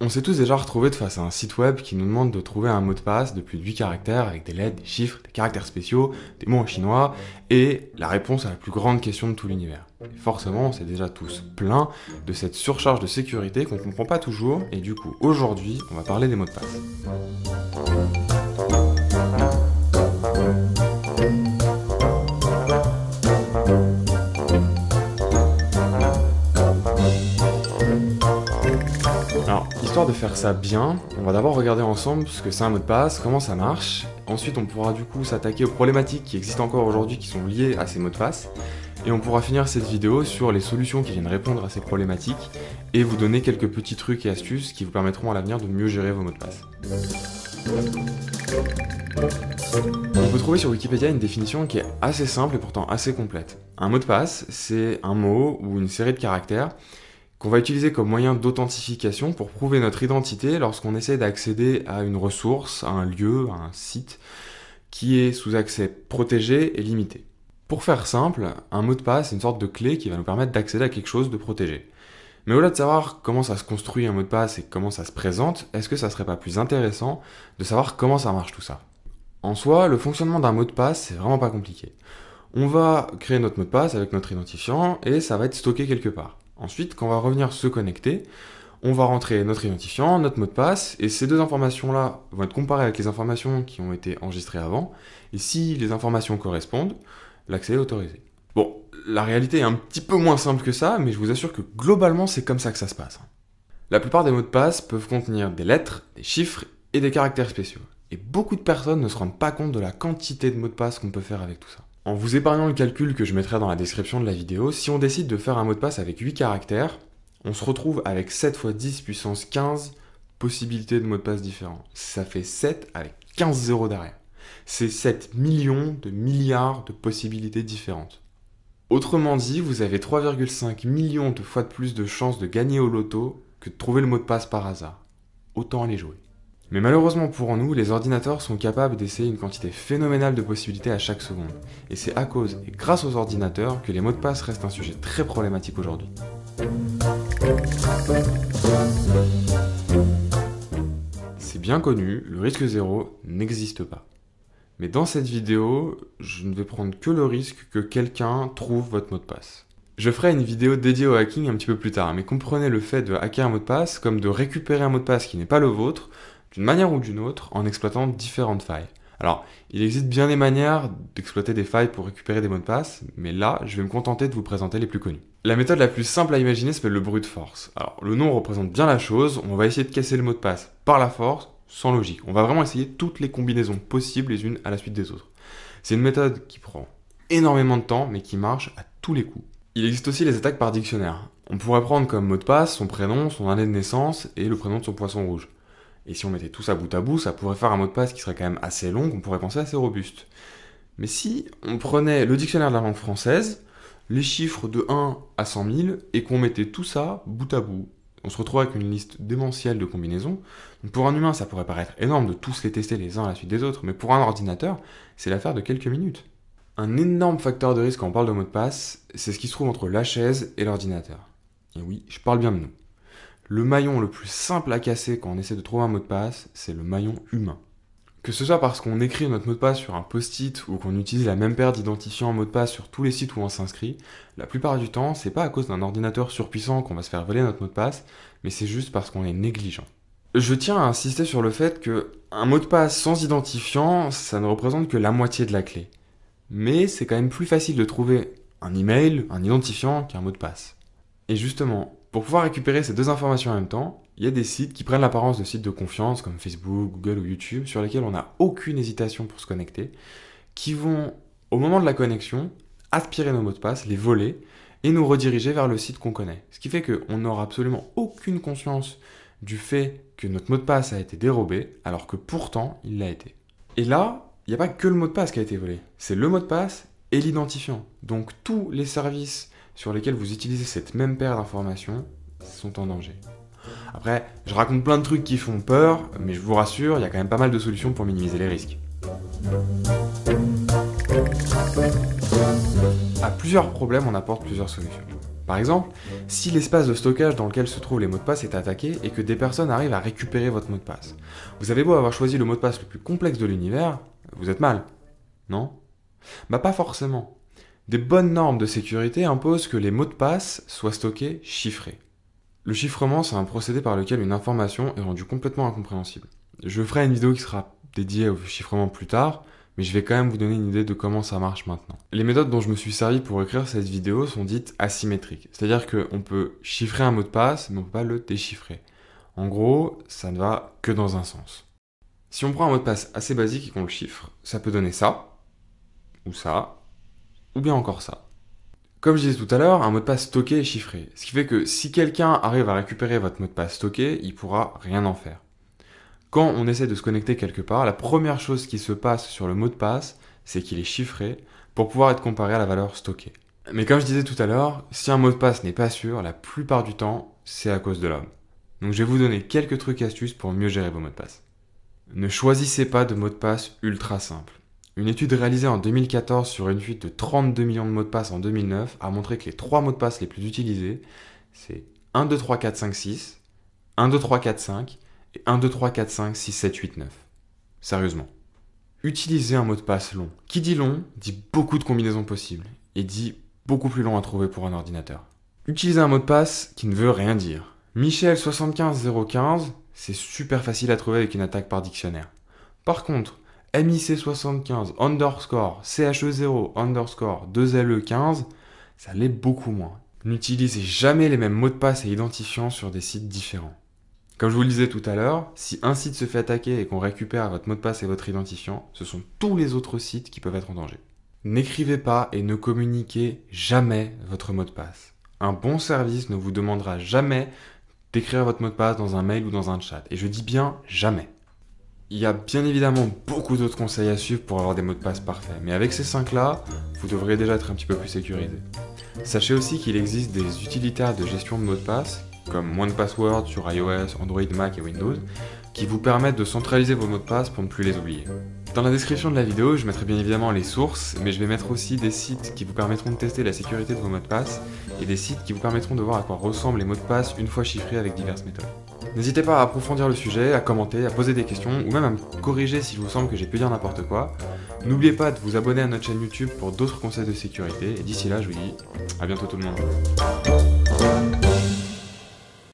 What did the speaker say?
On s'est tous déjà retrouvés de face à un site web qui nous demande de trouver un mot de passe de plus de 8 caractères avec des lettres, des chiffres, des caractères spéciaux, des mots en chinois et la réponse à la plus grande question de tout l'univers. forcément, on s'est déjà tous plein de cette surcharge de sécurité qu'on ne comprend pas toujours et du coup, aujourd'hui, on va parler des mots de passe. Alors, histoire de faire ça bien, on va d'abord regarder ensemble ce que c'est un mot de passe, comment ça marche. Ensuite, on pourra du coup s'attaquer aux problématiques qui existent encore aujourd'hui qui sont liées à ces mots de passe. Et on pourra finir cette vidéo sur les solutions qui viennent répondre à ces problématiques et vous donner quelques petits trucs et astuces qui vous permettront à l'avenir de mieux gérer vos mots de passe. On peut trouver sur Wikipédia une définition qui est assez simple et pourtant assez complète. Un mot de passe, c'est un mot ou une série de caractères qu'on va utiliser comme moyen d'authentification pour prouver notre identité lorsqu'on essaie d'accéder à une ressource, à un lieu, à un site qui est sous accès protégé et limité. Pour faire simple, un mot de passe est une sorte de clé qui va nous permettre d'accéder à quelque chose de protégé. Mais au-delà de savoir comment ça se construit un mot de passe et comment ça se présente, est-ce que ça serait pas plus intéressant de savoir comment ça marche tout ça En soi, le fonctionnement d'un mot de passe, c'est vraiment pas compliqué. On va créer notre mot de passe avec notre identifiant et ça va être stocké quelque part. Ensuite, quand on va revenir se connecter, on va rentrer notre identifiant, notre mot de passe, et ces deux informations-là vont être comparées avec les informations qui ont été enregistrées avant, et si les informations correspondent, l'accès est autorisé. Bon, la réalité est un petit peu moins simple que ça, mais je vous assure que globalement c'est comme ça que ça se passe. Hein. La plupart des mots de passe peuvent contenir des lettres, des chiffres et des caractères spéciaux. Et beaucoup de personnes ne se rendent pas compte de la quantité de mots de passe qu'on peut faire avec tout ça. En vous épargnant le calcul que je mettrai dans la description de la vidéo, si on décide de faire un mot de passe avec 8 caractères, on se retrouve avec 7 x 10 puissance 15 possibilités de mots de passe différents. Ça fait 7 avec 15 zéros derrière. C'est 7 millions de milliards de possibilités différentes. Autrement dit, vous avez 3,5 millions de fois de plus de chances de gagner au loto que de trouver le mot de passe par hasard. Autant aller jouer. Mais malheureusement pour nous, les ordinateurs sont capables d'essayer une quantité phénoménale de possibilités à chaque seconde. Et c'est à cause et grâce aux ordinateurs que les mots de passe restent un sujet très problématique aujourd'hui. C'est bien connu, le risque zéro n'existe pas. Mais dans cette vidéo, je ne vais prendre que le risque que quelqu'un trouve votre mot de passe. Je ferai une vidéo dédiée au hacking un petit peu plus tard, mais comprenez le fait de hacker un mot de passe comme de récupérer un mot de passe qui n'est pas le vôtre d'une manière ou d'une autre en exploitant différentes failles. Alors, il existe bien des manières d'exploiter des failles pour récupérer des mots de passe, mais là, je vais me contenter de vous présenter les plus connus. La méthode la plus simple à imaginer s'appelle le bruit de force. Alors, le nom représente bien la chose, on va essayer de casser le mot de passe par la force, sans logique. On va vraiment essayer toutes les combinaisons possibles les unes à la suite des autres. C'est une méthode qui prend énormément de temps, mais qui marche à tous les coups. Il existe aussi les attaques par dictionnaire. On pourrait prendre comme mot de passe son prénom, son année de naissance et le prénom de son poisson rouge. Et si on mettait tout ça bout à bout, ça pourrait faire un mot de passe qui serait quand même assez long, qu'on pourrait penser assez robuste. Mais si on prenait le dictionnaire de la langue française, les chiffres de 1 à 100 000, et qu'on mettait tout ça bout à bout, on se retrouve avec une liste démentielle de combinaisons. pour un humain, ça pourrait paraître énorme de tous les tester les uns à la suite des autres, mais pour un ordinateur, c'est l'affaire de quelques minutes. Un énorme facteur de risque quand on parle de mot de passe, c'est ce qui se trouve entre la chaise et l'ordinateur. Et oui, je parle bien de nous le maillon le plus simple à casser quand on essaie de trouver un mot de passe, c'est le maillon humain. Que ce soit parce qu'on écrit notre mot de passe sur un post-it ou qu'on utilise la même paire d'identifiants en mot de passe sur tous les sites où on s'inscrit, la plupart du temps, c'est pas à cause d'un ordinateur surpuissant qu'on va se faire voler notre mot de passe, mais c'est juste parce qu'on est négligent. Je tiens à insister sur le fait que un mot de passe sans identifiant, ça ne représente que la moitié de la clé. Mais c'est quand même plus facile de trouver un email, un identifiant qu'un mot de passe. Et justement, pour pouvoir récupérer ces deux informations en même temps, il y a des sites qui prennent l'apparence de sites de confiance comme Facebook, Google ou YouTube sur lesquels on n'a aucune hésitation pour se connecter, qui vont, au moment de la connexion, aspirer nos mots de passe, les voler et nous rediriger vers le site qu'on connaît. Ce qui fait qu'on n'aura absolument aucune conscience du fait que notre mot de passe a été dérobé alors que pourtant il l'a été. Et là, il n'y a pas que le mot de passe qui a été volé, c'est le mot de passe et l'identifiant. Donc tous les services sur lesquels vous utilisez cette même paire d'informations sont en danger. Après, je raconte plein de trucs qui font peur, mais je vous rassure, il y a quand même pas mal de solutions pour minimiser les risques. À plusieurs problèmes, on apporte plusieurs solutions. Par exemple, si l'espace de stockage dans lequel se trouvent les mots de passe est attaqué et que des personnes arrivent à récupérer votre mot de passe, vous avez beau avoir choisi le mot de passe le plus complexe de l'univers, vous êtes mal. Non Bah pas forcément. Des bonnes normes de sécurité imposent que les mots de passe soient stockés chiffrés. Le chiffrement, c'est un procédé par lequel une information est rendue complètement incompréhensible. Je ferai une vidéo qui sera dédiée au chiffrement plus tard, mais je vais quand même vous donner une idée de comment ça marche maintenant. Les méthodes dont je me suis servi pour écrire cette vidéo sont dites asymétriques, c'est-à-dire qu'on peut chiffrer un mot de passe, mais on ne peut pas le déchiffrer. En gros, ça ne va que dans un sens. Si on prend un mot de passe assez basique et qu'on le chiffre, ça peut donner ça, ou ça, ou bien encore ça. Comme je disais tout à l'heure, un mot de passe stocké est chiffré, ce qui fait que si quelqu'un arrive à récupérer votre mot de passe stocké, il pourra rien en faire. Quand on essaie de se connecter quelque part, la première chose qui se passe sur le mot de passe, c'est qu'il est chiffré pour pouvoir être comparé à la valeur stockée. Mais comme je disais tout à l'heure, si un mot de passe n'est pas sûr, la plupart du temps, c'est à cause de l'homme. Donc je vais vous donner quelques trucs et astuces pour mieux gérer vos mots de passe. Ne choisissez pas de mot de passe ultra simple. Une étude réalisée en 2014 sur une fuite de 32 millions de mots de passe en 2009 a montré que les trois mots de passe les plus utilisés, c'est 1, 2, 3, 4, 5, 6, 1, 2, 3, 4, 5 et 1, 2, 3, 4, 5, 6, 7, 8, 9. Sérieusement. Utiliser un mot de passe long. Qui dit long dit beaucoup de combinaisons possibles et dit beaucoup plus long à trouver pour un ordinateur. Utiliser un mot de passe qui ne veut rien dire. Michel 75015, c'est super facile à trouver avec une attaque par dictionnaire. Par contre, MIC75 underscore CHE0 underscore 2LE15, ça l'est beaucoup moins. N'utilisez jamais les mêmes mots de passe et identifiants sur des sites différents. Comme je vous le disais tout à l'heure, si un site se fait attaquer et qu'on récupère votre mot de passe et votre identifiant, ce sont tous les autres sites qui peuvent être en danger. N'écrivez pas et ne communiquez jamais votre mot de passe. Un bon service ne vous demandera jamais d'écrire votre mot de passe dans un mail ou dans un chat. Et je dis bien jamais. Il y a bien évidemment beaucoup d'autres conseils à suivre pour avoir des mots de passe parfaits, mais avec ces 5 là, vous devrez déjà être un petit peu plus sécurisé. Sachez aussi qu'il existe des utilitaires de gestion de mots de passe comme de Password sur iOS, Android, Mac et Windows, qui vous permettent de centraliser vos mots de passe pour ne plus les oublier. Dans la description de la vidéo, je mettrai bien évidemment les sources, mais je vais mettre aussi des sites qui vous permettront de tester la sécurité de vos mots de passe et des sites qui vous permettront de voir à quoi ressemblent les mots de passe une fois chiffrés avec diverses méthodes. N'hésitez pas à approfondir le sujet, à commenter, à poser des questions ou même à me corriger si je vous semble que j'ai pu dire n'importe quoi. N'oubliez pas de vous abonner à notre chaîne YouTube pour d'autres conseils de sécurité et d'ici là, je vous dis à bientôt tout le monde.